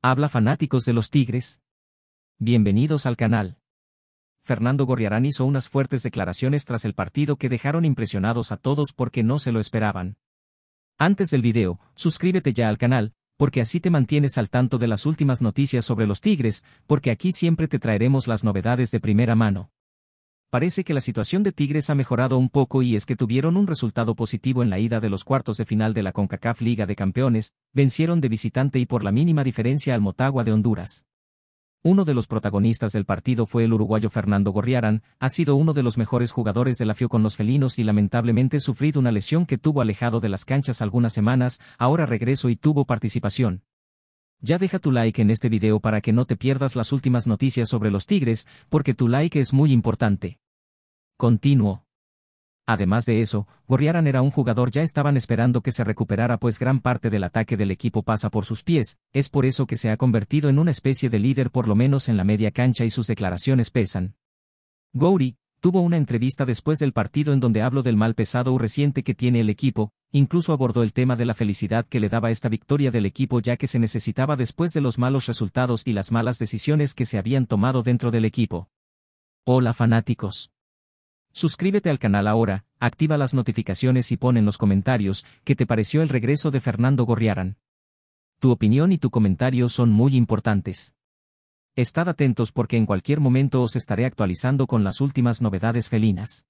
Habla fanáticos de los Tigres. Bienvenidos al canal. Fernando Gorriarán hizo unas fuertes declaraciones tras el partido que dejaron impresionados a todos porque no se lo esperaban. Antes del video, suscríbete ya al canal, porque así te mantienes al tanto de las últimas noticias sobre los Tigres, porque aquí siempre te traeremos las novedades de primera mano. Parece que la situación de Tigres ha mejorado un poco y es que tuvieron un resultado positivo en la ida de los cuartos de final de la CONCACAF Liga de Campeones, vencieron de visitante y por la mínima diferencia al Motagua de Honduras. Uno de los protagonistas del partido fue el uruguayo Fernando Gorriarán, ha sido uno de los mejores jugadores de la FIO con los felinos y lamentablemente sufrido una lesión que tuvo alejado de las canchas algunas semanas, ahora regreso y tuvo participación. Ya deja tu like en este video para que no te pierdas las últimas noticias sobre los tigres, porque tu like es muy importante. Continuo. Además de eso, Gorriarán era un jugador ya estaban esperando que se recuperara pues gran parte del ataque del equipo pasa por sus pies, es por eso que se ha convertido en una especie de líder por lo menos en la media cancha y sus declaraciones pesan. Gouri, Tuvo una entrevista después del partido en donde habló del mal pesado o reciente que tiene el equipo, incluso abordó el tema de la felicidad que le daba esta victoria del equipo ya que se necesitaba después de los malos resultados y las malas decisiones que se habían tomado dentro del equipo. Hola fanáticos. Suscríbete al canal ahora, activa las notificaciones y pon en los comentarios qué te pareció el regreso de Fernando Gorriarán. Tu opinión y tu comentario son muy importantes. Estad atentos porque en cualquier momento os estaré actualizando con las últimas novedades felinas.